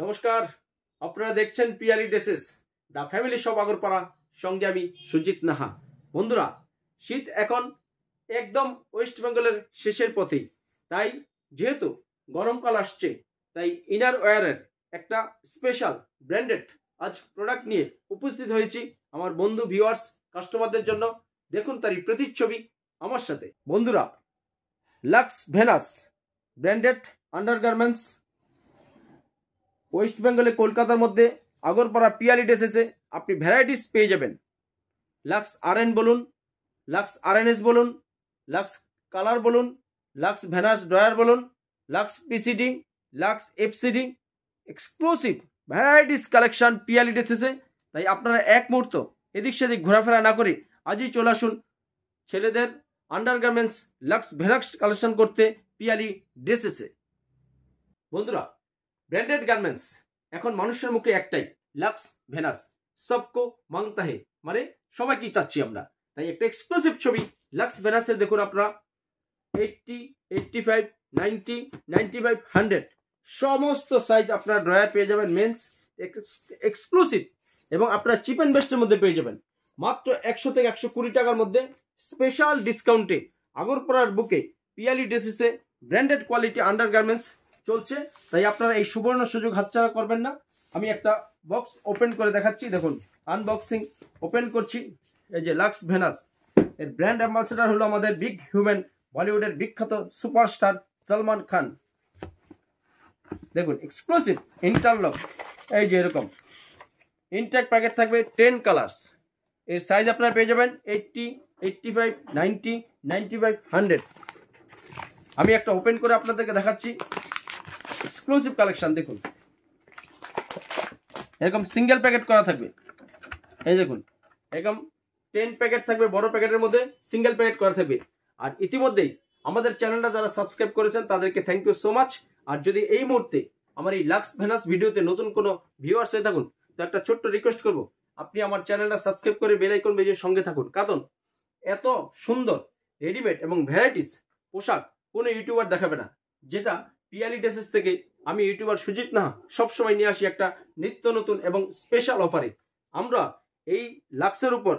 নমস্কার আপনারা দেখছেন পিয়ারি ড্রেসেস দ্য ফ্যামিলি সব আগরপাড়া সঙ্গে আমি সুজিত নাহা বন্ধুরা শীত এখন একদম ওয়েস্ট বেঙ্গলের শেষের পথেই তাই যেহেতু গরমকাল আসছে তাই ইনার ওয়ারের একটা স্পেশাল ব্র্যান্ডেড আজ প্রোডাক্ট নিয়ে উপস্থিত হয়েছি আমার বন্ধু ভিওয়ার্স কাস্টমারদের জন্য দেখুন তারই প্রতিচ্ছবি আমার সাথে বন্ধুরা Lux Venus branded undergarments west বেঙ্গলে কলকাতার মধ্যে আগরপাড়া পিয়ালি এসেছে আপনি ভ্যারাইটিস পেয়ে যাবেন লাক্স আরএন বলুন লাক্স আরএনএস বলুন লাক্স কালার বলুন লাক্স ভ্যানাস ড্রয়ার বলুন Lux PCD Lux FCD exclusive varieties collection Piyali ড্রেসেসে তাই আপনারা এক মুহূর্ত এদিক সেদিক ঘোরাফেরা না করে আজই চলে আসুন ছেলেদের আন্ডারগার্মেন্টস লাক্স ভেরাক্স কালেকশন করতে পিয়ালি ড্রেসেসে বন্ধুরা ব্র্যান্ডেড গার্মেন্টস এখন মানুষের মুখে একটাই লাক্স ভেনাস সবকো মাংতাহে মানে সবাইকেই চাচ্ছি আমরা তাই একটা এক্সক্লুসিভ ছবি লাক্স ভেনাসের দেখুন আপনারা eighty eighty five ninety ninety five hundred সমস্ত সাইজ আপনার ড্রয়ার পেয়ে যাবেন মেন্স এক্সক্লুসিভ এবং আপনার চিপ অ্যান্ড বেস্টের মধ্যে পেয়ে যাবেন মাত্র একশো থেকে একশো কুড়ি টাকার মধ্যে স্পেশাল ডিসকাউন্টে আগরপাড়ার বুকে পিয়ালি ড্রেসেসে ব্র্যান্ডেড কোয়ালিটি আন্ডার গার্মেন্টস চলছে তাই আপনারা এই সুবর্ণ সুযোগ হাতছাড়া করবেন না আমি একটা বক্স ওপেন করে দেখাচ্ছি দেখুন আনবক্সিং ওপেন করছি এই যে লাক্স ভেনাস এর ব্র্যান্ড অ্যাম্বাসেডার হলো আমাদের বিগ হিউম্যান বলিউডের বিখ্যাত সুপারস্টার সলমান খান দেখুন এক্সক্লুসিভ ইন্টারলক এই যে এরকম ইন্টার প্যাকেট থাকবে টেন কালার্স এর সাইজ আপনারা পেয়ে যাবেন eighty eighty five ninety ninety five hundred আমি একটা ওপেন করে আপনাদেরকে দেখাচ্ছি এক্সক্লুসিভ কালেকশন দেখুন এরকম সিঙ্গেল প্যাকেট করা থাকবে এই দেখুন এরকম টেন প্যাকেট থাকবে বড় প্যাকেটের মধ্যে সিঙ্গেল প্যাকেট করা থাকবে আর ইতিমধ্যেই আমাদের চ্যানেলটা যারা সাবস্ক্রাইব করেছেন তাদেরকে থ্যাংক ইউ সো মাচ আর যদি এই মুহূর্তে আমার এই লাক্স ভেনাস ভিডিওতে নতুন কোনো ভিউয়ার্স হয়ে থাকুন তো একটা ছোট্ট রিকোয়েস্ট করব আপনি আমার চ্যানেলটা সাবস্ক্রাইব করে বেলাইকন বেজে সঙ্গে থাকুন কারণ এত সুন্দর রেডিমেড এবং ভ্যারাইটিস পোশাক কোনো ইউটিউবার দেখাবে না যেটা পিয়ালি ড্রেসেস থেকে আমি ইউটিউবার সুজিত নাহা সবসময় নিয়ে আসি একটা নিত্য নতুন এবং স্পেশাল অফারে আমরা এই লাক্সের উপর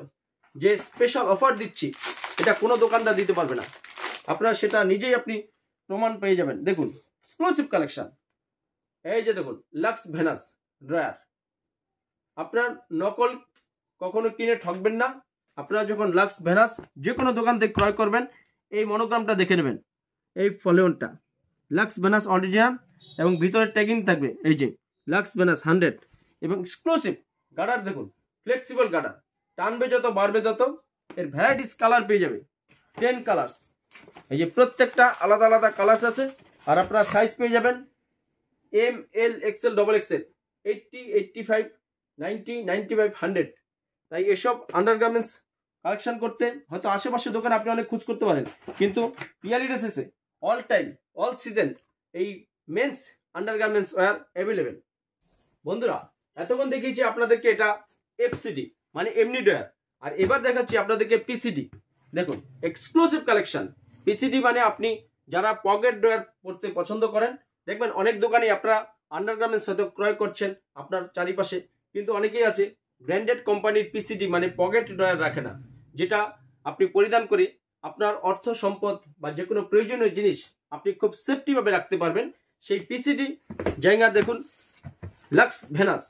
যে স্পেশাল অফার দিচ্ছি এটা কোনো দোকানদার দিতে পারবে না আপনার সেটা নিজেই আপনি প্রমাণ পেয়ে যাবেন দেখুন এক্সক্লুসিভ কালেকশন এই যে দেখুন লাক্স ভেনাস ড্রয়ার আপনার নকল কখনো কিনে ঠকবেন না আপনারা যখন লাক্স ভেনাস যে কোনো দোকান থেকে ক্রয় করবেন এই মনোগ্রামটা দেখে নেবেন এই ফলেনটা লাক্স বেনাস অরিজিনাল এবং ভিতরে ট্যাগিং থাকবে এই যে লাক্স বেনাস হান্ড্রেড এবং এক্সক্লুসিভ গার্ডার দেখুন ফ্লেক্সিবল গার্ডার টানবে যত বাড়বে তত এর ভ্যারাইটিস কালার পেয়ে যাবে টেন কালার্স এই যে প্রত্যেকটা আলাদা আলাদা কালার্স আছে আর আপনারা সাইজ পেয়ে যাবেন M L XL double XL eighty eighty five ninety ninety five hundred তাই এসব আন্ডারগার্মেন্টস কালেকশন করতে হয়তো আশেপাশে দোকান আপনি অনেক খোঁজ করতে পারেন কিন্তু পিয়ালিডেস এসে অল টাইম অল সিজন এই মেন্স আন্ডারগার্মেন্টস ওয়ার অ্যাভেলেবেল বন্ধুরা এতক্ষণ দেখিয়েছি আপনাদেরকে এটা এফসিডি মানে এমনি ডয়ার আর এবার দেখাচ্ছি আপনাদেরকে পিসিডি দেখুন এক্সক্লুসিভ কালেকশন পিসিডি মানে আপনি যারা পকেট ডয়ার পড়তে পছন্দ করেন দেখবেন অনেক দোকানে আপনারা আন্ডারগার্মেন্টস হয়তো ক্রয় করছেন আপনার চারিপাশে কিন্তু অনেকেই আছে ব্র্যান্ডেড কোম্পানির পিসিডি মানে পকেট ডয়ার রাখে না যেটা আপনি পরিধান করে আপনার অর্থ সম্পদ বা যে কোনো প্রয়োজনীয় জিনিস আপনি খুব সেফটিভাবে রাখতে পারবেন সেই পিসিডি জায়গা দেখুন লাক্স ভেনাস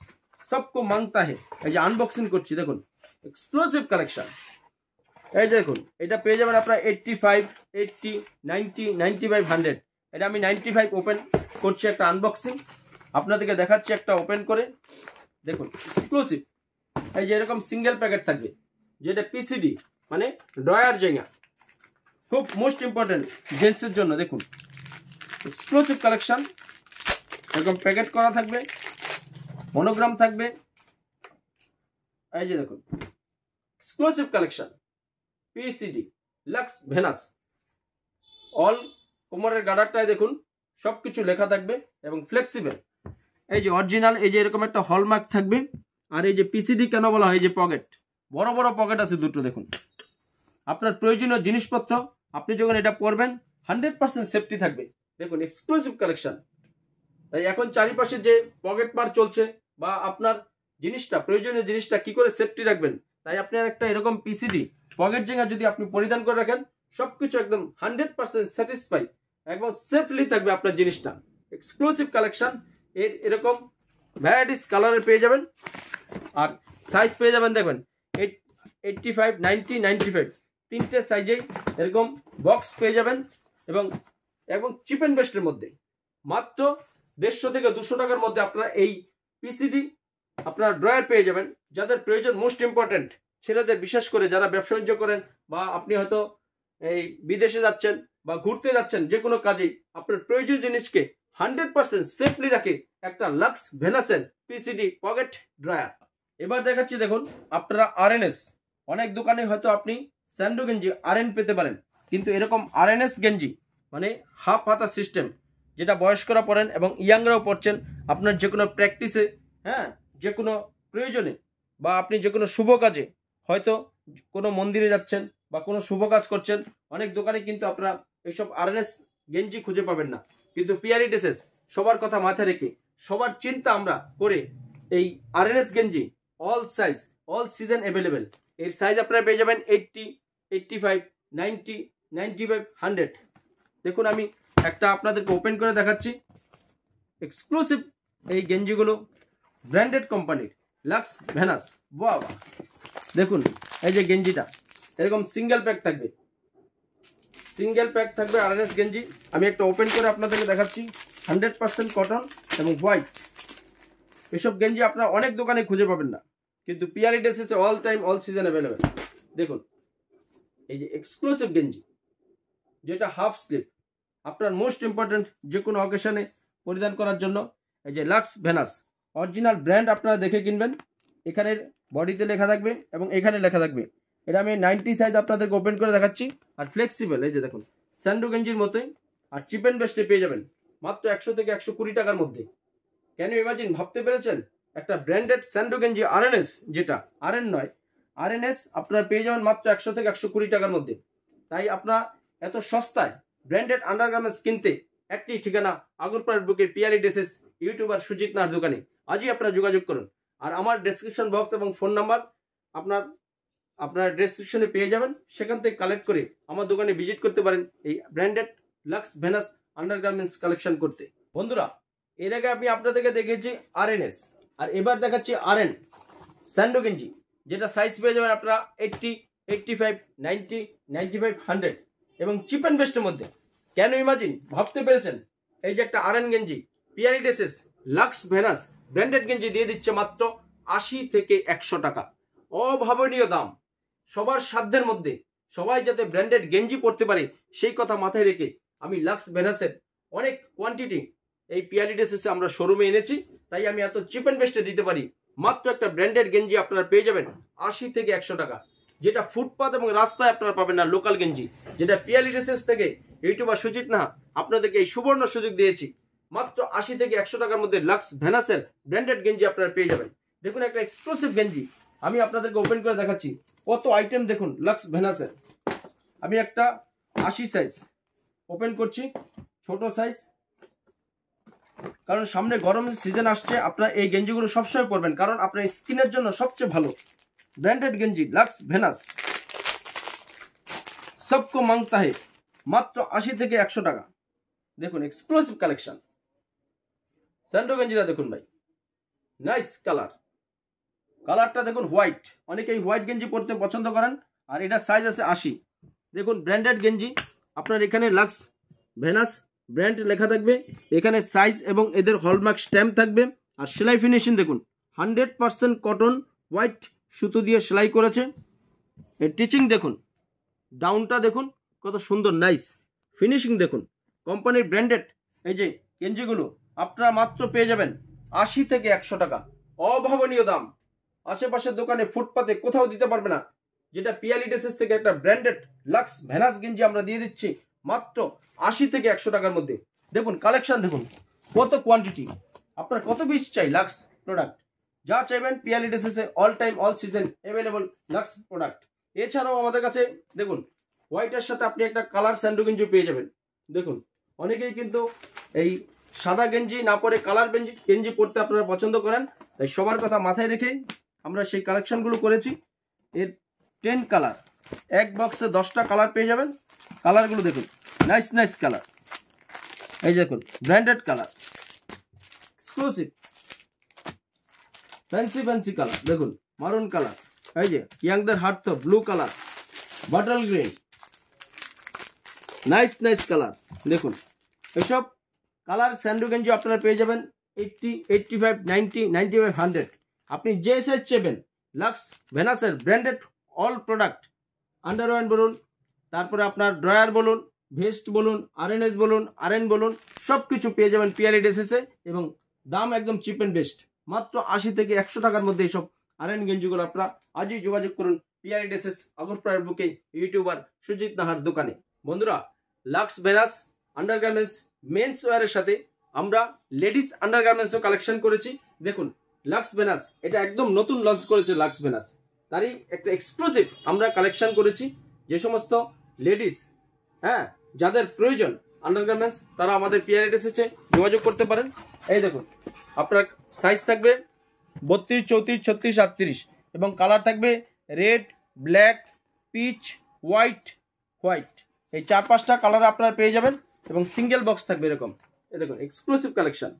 সবকো মাংতা হে এই যে আনবক্সিং করছি দেখুন এক্সক্লুসিভ কালেকশন এই দেখুন এটা পেয়ে যাবেন আপনার eighty five eighty ninety ninety five hundred এটা আমি নাইনটি ফাইভ ওপেন করছি একটা আনবক্সিং আপনাদেরকে দেখাচ্ছি একটা ওপেন করে দেখুন এক্সক্লুসিভ এই যে এরকম সিঙ্গেল প্যাকেট থাকবে যেটা পিসিডি মানে ড্রয়ার জায়গা খুব মোস্ট ইম্পর্টেন্ট জেন্টসের জন্য দেখুন এক্সক্লুসিভ কালেকশান এরকম প্যাকেট করা থাকবে মনোগ্রাম থাকবে এই যে দেখুন exclusive collection PCD Lux Venus all কোমরের গার্ডারটায় দেখুন সব কিছু লেখা থাকবে এবং ফ্লেক্সিবল এই যে অরিজিনাল এই যে এরকম একটা হলমার্ক থাকবে আর এই যে পিসিডি কেন বলা হয় এই যে পকেট বড় বড় পকেট আছে দুটো দেখুন আপনার প্রয়োজনীয় জিনিসপত্র আপনি যখন এটা পরবেন হান্ড্রেড পার্সেন্ট সেফটি থাকবে দেখুন এক্সক্লুসিভ কালেকশন তাই এখন চারিপাশে যে পকেট মার চলছে বা আপনার জিনিসটা প্রয়োজনীয় জিনিসটা কি করে সেফটি রাখবেন তাই আপনার একটা এরকম পিসিডি পকেট জেঙ্গা যদি আপনি পরিধান করে রাখেন সবকিছু একদম হান্ড্রেড পার্সেন্ট স্যাটিসফাই একদম সেফলি থাকবে আপনার জিনিসটা এক্সক্লুসিভ কালেকশন এর এরকম ভ্যারাইটিস কালারের পেয়ে যাবেন আর সাইজ পেয়ে যাবেন দেখবেন eight eighty five ninety ninety five তিনটে সাইজেই এরকম বক্স পেয়ে যাবেন এবং এবং চিপ অ্যান্ড বেস্টের মধ্যে মাত্র দেড়শো থেকে দুশো টাকার মধ্যে আপনারা এই পিসিডি আপনারা ড্রয়ার পেয়ে যাবেন যাদের প্রয়োজন মোস্ট ইম্পর্ট্যান্ট ছেলেদের বিশেষ করে যারা ব্যবসা বাণিজ্য করেন বা আপনি হয়তো এই বিদেশে যাচ্ছেন বা ঘুরতে যাচ্ছেন যে কোনো কাজেই আপনার প্রয়োজনীয় জিনিসকে হান্ড্রেড পার্সেন্ট সেফলি রাখে একটা লাক্স ভেনাসেল পিসিডি পকেট ড্রয়ার এবার দেখাচ্ছি দেখুন আপনারা আর অনেক দোকানে হয়তো আপনি স্যান্ডো গেঞ্জি আরএন পেতে পারেন কিন্তু এরকম আরএনএস গেঞ্জি মানে হাফ হাতা সিস্টেম যেটা বয়স্করা পড়েন এবং ইয়াংরাও পড়ছেন আপনার যে কোনো প্র্যাকটিসে হ্যাঁ যে কোনো প্রয়োজনে বা আপনি যে কোনো শুভ কাজে হয়তো কোনো মন্দিরে যাচ্ছেন বা কোনো শুভ কাজ করছেন অনেক দোকানে কিন্তু আপনারা এইসব আরএনএস গেঞ্জি খুঁজে পাবেন না কিন্তু পিয়ারি ড্রেসেস সবার কথা মাথায় রেখে সবার চিন্তা আমরা করে এই আরএনএস গেঞ্জি all size all season available এর সাইজ আপনারা পেয়ে যাবেন eighty eighty five ninety ninety five hundred দেখুন আমি একটা আপনাদেরকে ওপেন করে দেখাচ্ছি এক্সক্লুসিভ এই গেঞ্জিগুলো ব্র্যান্ডেড কোম্পানির লাক্স ভ্যানাস বাহ দেখুন এই যে গেঞ্জিটা এরকম সিঙ্গেল প্যাক থাকবে সিঙ্গেল প্যাক থাকবে আরএনএস গেঞ্জি আমি একটা ওপেন করে আপনাদেরকে দেখাচ্ছি হান্ড্রেড পার্সেন্ট কটন এবং হোয়াইট এসব গেঞ্জি আপনারা অনেক দোকানে খুঁজে পাবেন না কিন্তু পিয়ারি dresses all time all season available দেখুন এই যে এক্সক্লুসিভ গেঞ্জি যেটা হাফ স্লিপ আপনার মোস্ট ইম্পর্ট্যান্ট যে কোনো অকেশনে পরিধান করার জন্য এই যে লাক্স ভেনাস অরিজিনাল ব্র্যান্ড আপনারা দেখে কিনবেন এখানের বডিতে লেখা থাকবে এবং এখানে লেখা থাকবে এটা আমি নাইনটি সাইজ আপনাদেরকে ওপেন করে দেখাচ্ছি আর ফ্লেক্সিবল এই যে দেখুন স্যান্ডো গেঞ্জির মতোই আর চিপ অ্যান্ড বেস্টে পেয়ে যাবেন মাত্র একশো থেকে একশো কুড়ি টাকার মধ্যে কেন ইমাজিন ভাবতে পেরেছেন একটা ব্র্যান্ডেড স্যান্ডো গেঞ্জি আর যেটা আর নয় আর এন এস আপনার পেয়ে যাবেন মাত্র একশো থেকে একশো কুড়ি টাকার মধ্যে তাই আপনার এত সস্তায় ব্র্যান্ডেড আন্ডারগার্মেন্টস কিনতে একটি ঠিকানা আগরপাড়ার বুকে পিয়ালি ড্রেসেস ইউটিউবার সুজিত নার দোকানে আজই আপনারা যোগাযোগ করুন আর আমার ডেসক্রিপশন বক্স এবং ফোন নাম্বার আপনার আপনার ডেসক্রিপশনে পেয়ে যাবেন সেখান থেকে কালেক্ট করে আমার দোকানে ভিজিট করতে পারেন এই branded Lux Venus undergarments collection করতে বন্ধুরা এর আগে আমি আপনাদেরকে দেখেছি আর এন এস আর এবার দেখাচ্ছি আর এন স্যান্ডো গেঞ্জি যেটা সাইজ পেয়ে যাবেন আপনারা eighty eighty five ninety ninety five hundred এবং চিপ অ্যান্ড বেস্টের মধ্যে কেন ইমাজিন ভাবতে পেরেছেন এই যে একটা এন গেঞ্জি Piyali dresses Lux Venus branded গেঞ্জি দিয়ে দিচ্ছে মাত্র আশি থেকে একশো টাকা অভাবনীয় দাম সবার সাধ্যের মধ্যে সবাই যাতে ব্র্যান্ডেড গেঞ্জি পরতে পারে সেই কথা মাথায় রেখে আমি লাক্স ভেনাসের অনেক কোয়ান্টিটি এই পিয়ারি ড্রেসেসে আমরা শোরুমে এনেছি তাই আমি এত চিপ অ্যান্ড বেস্টে দিতে পারি মাত্র একটা ব্র্যান্ডেড গেঞ্জি আপনারা পেয়ে যাবেন আশি থেকে একশো টাকা যেটা ফুটপাথ এবং রাস্তায় আপনারা পাবেন না লোকাল গেঞ্জি যেটা পিয়ালি রেসেস থেকে ইউটিউবার সুজিত নাহা আপনাদেরকে এই সুবর্ণ সুযোগ দিয়েছি মাত্র আশি থেকে একশো টাকার মধ্যে লাক্স ভ্যানাসের ব্র্যান্ডেড গেঞ্জি আপনারা পেয়ে যাবেন দেখুন একটা এক্সক্লুসিভ গেঞ্জি আমি আপনাদেরকে ওপেন করে দেখাচ্ছি কত আইটেম দেখুন লাক্স ভ্যানাসের আমি একটা আশি সাইজ ওপেন করছি ছোট সাইজ কারণ সামনে গরমের সিজন আসছে আপনার এই গেঞ্জিগুলো সবসময় পরবেন কারণ আপনার স্কিনের জন্য সবচেয়ে ভালো ব্র্যান্ডেড গেঞ্জি লাক্স ভেনাস সবকো মাংতাহে মাত্র আশি থেকে একশো টাকা দেখুন এক্সক্লুসিভ কালেকশন স্যান্ডো গেঞ্জিটা দেখুন ভাই নাইস কালার কালারটা দেখুন হোয়াইট অনেকেই হোয়াইট গেঞ্জি পরতে পছন্দ করেন আর এটার সাইজ আছে আশি দেখুন ব্র্যান্ডেড গেঞ্জি আপনার এখানে লাক্স ভেনাস ব্র্যান্ড লেখা থাকবে এখানে সাইজ এবং এদের হলমার্ক স্ট্যাম্প থাকবে আর সেলাই ফিনিশিং দেখুন হান্ড্রেড পারসেন্ট কটন হোয়াইট সুতো দিয়ে সেলাই করেছে এর টিচিং দেখুন ডাউনটা দেখুন কত সুন্দর নাইস ফিনিশিং দেখুন কোম্পানির ব্র্যান্ডেড এই যে গেঞ্জিগুলো আপনারা মাত্র পেয়ে যাবেন আশি থেকে একশো টাকা অভাবনীয় দাম আশেপাশের দোকানে ফুটপাতে কোথাও দিতে পারবে না যেটা পিয়ালি ড্রেসেস থেকে একটা ব্র্যান্ডেড লাক্স ভ্যানাস গেঞ্জি আমরা দিয়ে দিচ্ছি মাত্র আশি থেকে একশো টাকার মধ্যে দেখুন কালেকশন দেখুন কত কোয়ান্টিটি আপনার কত বিশ চাই লাক্স প্রোডাক্ট যা চাইবেন পিয়ালি ড্রেসেসে all time all season available Lux product এছাড়াও আমাদের কাছে দেখুন হোয়াইটের সাথে আপনি একটা কালার স্যান্ডো গেঞ্জি পেয়ে যাবেন দেখুন অনেকেই কিন্তু এই সাদা গেঞ্জি না পরে কালার গেঞ্জি গেঞ্জি পরতে আপনারা পছন্দ করেন তাই সবার কথা মাথায় রেখে আমরা সেই কালেকশনগুলো করেছি এর টেন কালার এক বক্সে দশটা কালার পেয়ে যাবেন কালারগুলো দেখুন নাইস নাইস কালার এই দেখুন branded colour exclusive fancy fancy colour দেখুন মারুন কালার এই যে ইয়াংদের heart blue colour bottle green nice nice colour দেখুন এসব কালার স্যান্ডু গেঞ্জি আপনারা পেয়ে যাবেন eighty eighty five ninety ninety five hundred আপনি যে সাইজ চেবেন লাক্স ভেনাসের ব্র্যান্ডেড অল প্রোডাক্ট আন্ডারওয়ান বলুন তারপরে আপনার ড্রয়ার বলুন ভেস্ট বলুন আরএনএস বলুন আরএন বলুন সব কিছু পেয়ে যাবেন পিয়ারি ড্রেসেসে e এবং দাম একদম চিপ অ্যান্ড বেস্ট মাত্র আশি থেকে একশো টাকার মধ্যে এইসব আরএন গেঞ্জিগুলো আপনারা আজই যোগাযোগ করুন পিয়ারি ড্রেসেস e আগরপাড়ার বুকে ইউটিউবার সুজিত নাহার দোকানে বন্ধুরা লাক্স বেনাস আন্ডারগার্মেন্টস মেন্স ওয়ারের সাথে আমরা লেডিস আন্ডারগার্মেন্টসও কালেকশন করেছি দেখুন লাক্স বেনাস এটা একদম নতুন লঞ্চ করেছে লাক্স বেনাস তারই একটা এক্সক্লুসিভ আমরা কালেকশন করেছি যে সমস্ত লেডিস হ্যাঁ যাদের প্রয়োজন আন্ডারগার্মেন্টস তারা আমাদের পিয়ার এসেছে যোগাযোগ করতে পারেন এই দেখুন আপনার সাইজ থাকবে বত্রিশ চৌত্রিশ ছত্রিশ আটত্রিশ এবং কালার থাকবে red black peach white white এই চার পাঁচটা কালার আপনারা পেয়ে যাবেন এবং সিঙ্গেল বক্স থাকবে এরকম এই দেখুন এক্সক্লুসিভ কালেকশন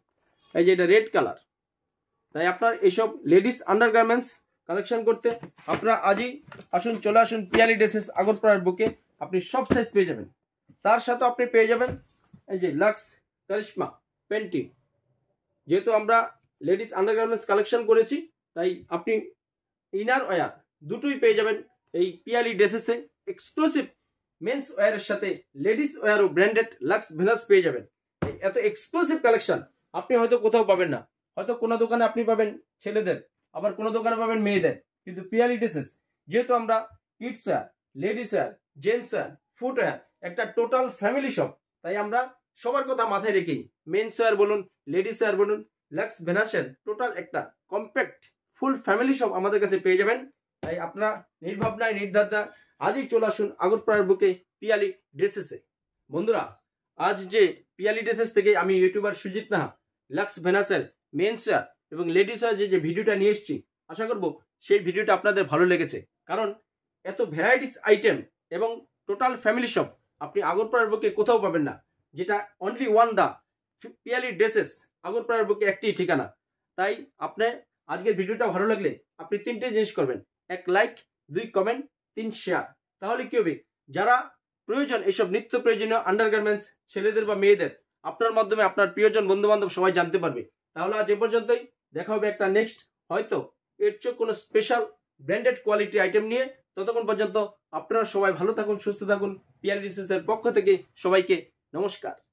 এই যে এটা রেড কালার তাই আপনার এইসব লেডিস আন্ডারগার্মেন্টস কালেকশন করতে আপনারা আজই আসুন চলে আসুন পিয়ালি ড্রেসেস আগরপাড়ার বুকে আপনি সব সাইজ পেয়ে যাবেন তার সাথে আপনি পেয়ে যাবেন এই যে লাক্স কারিশমা পেন্টিং যেহেতু আমরা লেডিস আন্ডারগার্মেন্টস কালেকশন করেছি তাই আপনি ইনার ওয়ার দুটোই পেয়ে যাবেন এই পিয়ালি ড্রেসেসে এক্সক্লুসিভ মেন্স ওয়ারের সাথে লেডিস ওয়ার ও ব্র্যান্ডেড লাক্স ভেনাস পেয়ে যাবেন এত এক্সক্লুসিভ কালেকশন আপনি হয়তো কোথাও পাবেন না হয়তো কোনো দোকানে আপনি পাবেন ছেলেদের আবার কোনো দোকানে পাবেন মেয়েদের কিন্তু পিয়ালি ড্রেসেস যেহেতু আমরা kids wear ladies wear gents wear wear একটা টোটাল ফ্যামিলি শপ তাই আমরা সবার কথা মাথায় রেখেই মেন্স ওয়ার বলুন লেডিস ওয়ার বলুন লাক্স ভেনাসের টোটাল একটা কম্প্যাক্ট ফুল ফ্যামিলি শপ আমাদের কাছে পেয়ে যাবেন তাই আপনারা নির্ভাবনায় নির্ধারণা আজই চলে আসুন আগরপাড়ার বুকে পিয়ালি ড্রেসেসে বন্ধুরা আজ যে পিয়ালি ড্রেসেস থেকে আমি youtuber Sujit Naha Lux men's wear এবং লেডিস যে যে ভিডিওটা নিয়ে এসেছি আশা করব সেই ভিডিওটা আপনাদের ভালো লেগেছে কারণ এত ভ্যারাইটিস আইটেম এবং টোটাল ফ্যামিলি শপ আপনি আগরপাড়ার বুকে কোথাও পাবেন না যেটা only one the Piyali dresses আগরপাড়ার বুকে একটি ঠিকানা তাই আপনার আজকের ভিডিওটা ভালো লাগলে আপনি তিনটে জিনিস করবেন এক লাইক দুই কমেন্ট তিন শেয়ার তাহলে কী হবে যারা প্রয়োজন এসব নিত্য প্রয়োজনীয় আন্ডারগার্মেন্টস ছেলেদের বা মেয়েদের আপনার মাধ্যমে আপনার প্রিয়জন বন্ধুবান্ধব সবাই জানতে পারবে তাহলে আজ এ পর্যন্তই দেখা হবে একটা নেক্সট হয়তো এর চেয়ে কোনো স্পেশাল ব্র্যান্ডেড কোয়ালিটি আইটেম নিয়ে ততক্ষণ পর্যন্ত আপনারা সবাই ভালো থাকুন সুস্থ থাকুন পিয়ার পক্ষ থেকে সবাইকে নমস্কার